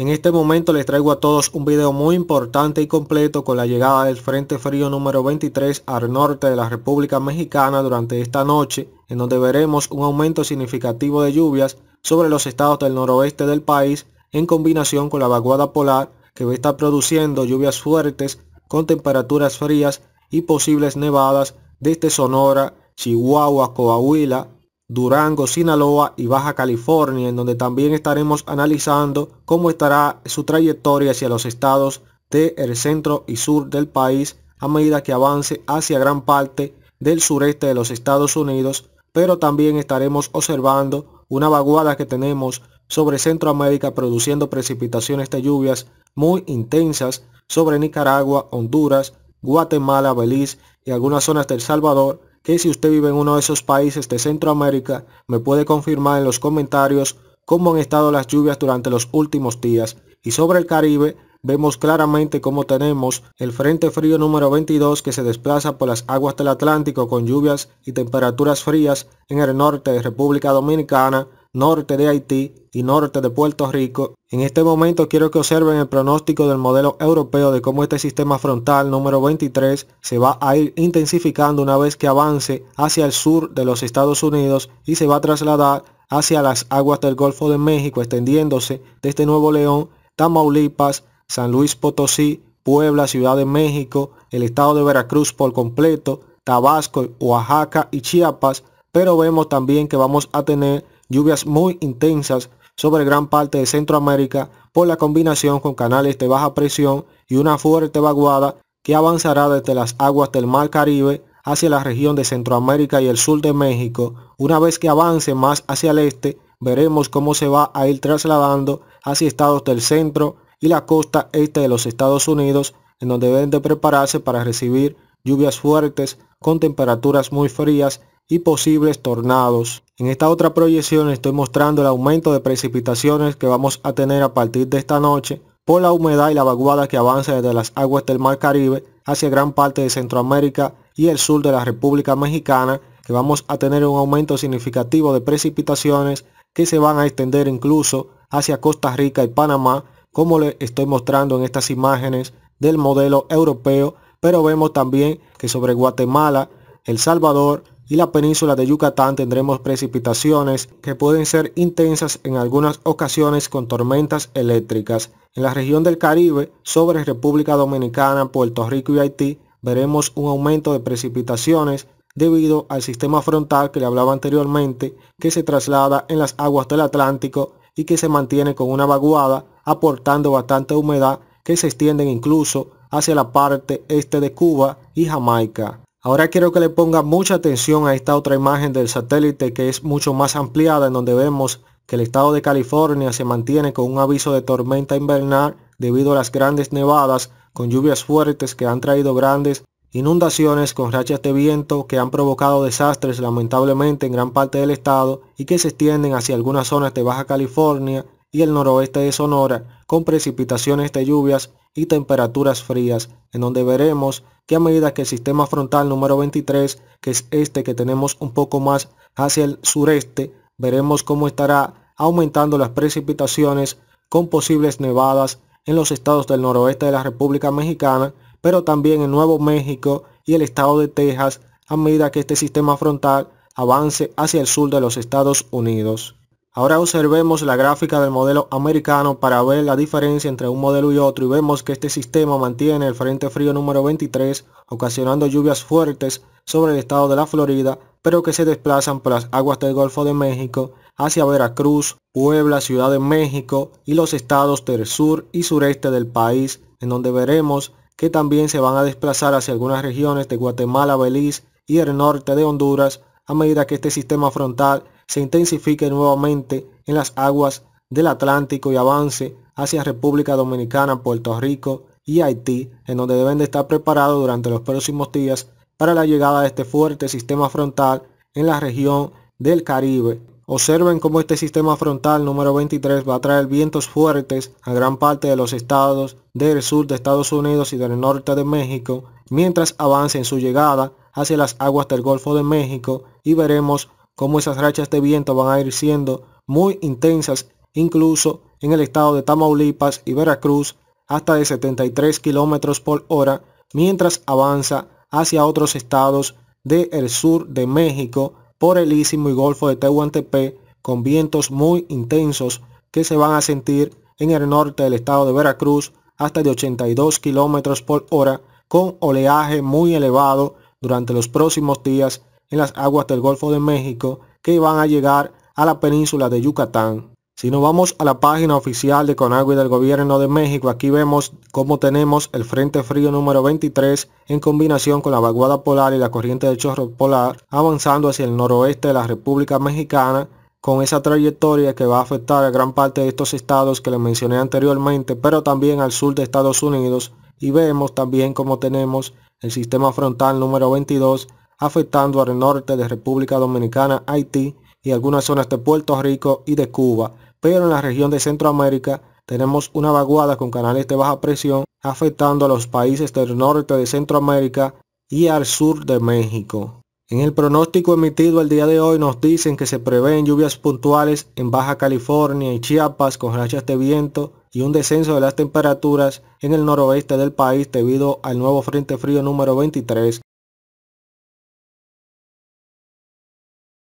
En este momento les traigo a todos un video muy importante y completo con la llegada del Frente Frío número 23 al norte de la República Mexicana durante esta noche, en donde veremos un aumento significativo de lluvias sobre los estados del noroeste del país en combinación con la vaguada polar que va a estar produciendo lluvias fuertes con temperaturas frías y posibles nevadas desde Sonora, Chihuahua, Coahuila, Durango, Sinaloa y Baja California, en donde también estaremos analizando cómo estará su trayectoria hacia los estados del el centro y sur del país a medida que avance hacia gran parte del sureste de los Estados Unidos, pero también estaremos observando una vaguada que tenemos sobre Centroamérica produciendo precipitaciones de lluvias muy intensas sobre Nicaragua, Honduras, Guatemala, Belice y algunas zonas del Salvador, que si usted vive en uno de esos países de Centroamérica, me puede confirmar en los comentarios cómo han estado las lluvias durante los últimos días. Y sobre el Caribe, vemos claramente cómo tenemos el frente frío número 22 que se desplaza por las aguas del Atlántico con lluvias y temperaturas frías en el norte de República Dominicana, norte de Haití y norte de Puerto Rico. En este momento quiero que observen el pronóstico del modelo europeo de cómo este sistema frontal número 23 se va a ir intensificando una vez que avance hacia el sur de los Estados Unidos y se va a trasladar hacia las aguas del Golfo de México extendiéndose desde Nuevo León, Tamaulipas, San Luis Potosí, Puebla, Ciudad de México, el estado de Veracruz por completo, Tabasco, Oaxaca y Chiapas, pero vemos también que vamos a tener lluvias muy intensas sobre gran parte de Centroamérica por la combinación con canales de baja presión y una fuerte vaguada que avanzará desde las aguas del Mar Caribe hacia la región de Centroamérica y el sur de México. Una vez que avance más hacia el este, veremos cómo se va a ir trasladando hacia estados del centro y la costa este de los Estados Unidos, en donde deben de prepararse para recibir lluvias fuertes con temperaturas muy frías y posibles tornados. En esta otra proyección estoy mostrando el aumento de precipitaciones que vamos a tener a partir de esta noche por la humedad y la vaguada que avanza desde las aguas del Mar Caribe hacia gran parte de Centroamérica y el sur de la República Mexicana, que vamos a tener un aumento significativo de precipitaciones que se van a extender incluso hacia Costa Rica y Panamá, como les estoy mostrando en estas imágenes del modelo europeo, pero vemos también que sobre Guatemala, El Salvador, y la península de Yucatán tendremos precipitaciones que pueden ser intensas en algunas ocasiones con tormentas eléctricas. En la región del Caribe, sobre República Dominicana, Puerto Rico y Haití, veremos un aumento de precipitaciones debido al sistema frontal que le hablaba anteriormente, que se traslada en las aguas del Atlántico y que se mantiene con una vaguada, aportando bastante humedad que se extienden incluso hacia la parte este de Cuba y Jamaica. Ahora quiero que le ponga mucha atención a esta otra imagen del satélite que es mucho más ampliada en donde vemos que el estado de California se mantiene con un aviso de tormenta invernal debido a las grandes nevadas con lluvias fuertes que han traído grandes inundaciones con rachas de viento que han provocado desastres lamentablemente en gran parte del estado y que se extienden hacia algunas zonas de Baja California y el noroeste de Sonora con precipitaciones de lluvias y temperaturas frías, en donde veremos que a medida que el sistema frontal número 23, que es este que tenemos un poco más hacia el sureste, veremos cómo estará aumentando las precipitaciones con posibles nevadas en los estados del noroeste de la República Mexicana, pero también en Nuevo México y el estado de Texas a medida que este sistema frontal avance hacia el sur de los Estados Unidos. Ahora observemos la gráfica del modelo americano para ver la diferencia entre un modelo y otro y vemos que este sistema mantiene el frente frío número 23 ocasionando lluvias fuertes sobre el estado de la Florida pero que se desplazan por las aguas del Golfo de México hacia Veracruz, Puebla, Ciudad de México y los estados del sur y sureste del país en donde veremos que también se van a desplazar hacia algunas regiones de Guatemala, Belice y el norte de Honduras a medida que este sistema frontal se intensifique nuevamente en las aguas del Atlántico y avance hacia República Dominicana, Puerto Rico y Haití, en donde deben de estar preparados durante los próximos días para la llegada de este fuerte sistema frontal en la región del Caribe. Observen cómo este sistema frontal número 23 va a traer vientos fuertes a gran parte de los estados del sur de Estados Unidos y del norte de México, mientras avance en su llegada hacia las aguas del Golfo de México y veremos como esas rachas de viento van a ir siendo muy intensas, incluso en el estado de Tamaulipas y Veracruz, hasta de 73 kilómetros por hora, mientras avanza hacia otros estados del sur de México por el Istmo y Golfo de Tehuantepec, con vientos muy intensos que se van a sentir en el norte del estado de Veracruz hasta de 82 kilómetros por hora, con oleaje muy elevado durante los próximos días en las aguas del Golfo de México que iban a llegar a la península de Yucatán. Si nos vamos a la página oficial de Conagua y del Gobierno de México, aquí vemos cómo tenemos el Frente Frío número 23 en combinación con la vaguada polar y la corriente de chorro polar avanzando hacia el noroeste de la República Mexicana con esa trayectoria que va a afectar a gran parte de estos estados que les mencioné anteriormente, pero también al sur de Estados Unidos. Y vemos también cómo tenemos el sistema frontal número 22 afectando al norte de República Dominicana, Haití y algunas zonas de Puerto Rico y de Cuba, pero en la región de Centroamérica tenemos una vaguada con canales de baja presión afectando a los países del norte de Centroamérica y al sur de México. En el pronóstico emitido el día de hoy nos dicen que se prevén lluvias puntuales en Baja California y Chiapas con rachas de viento y un descenso de las temperaturas en el noroeste del país debido al nuevo Frente Frío número 23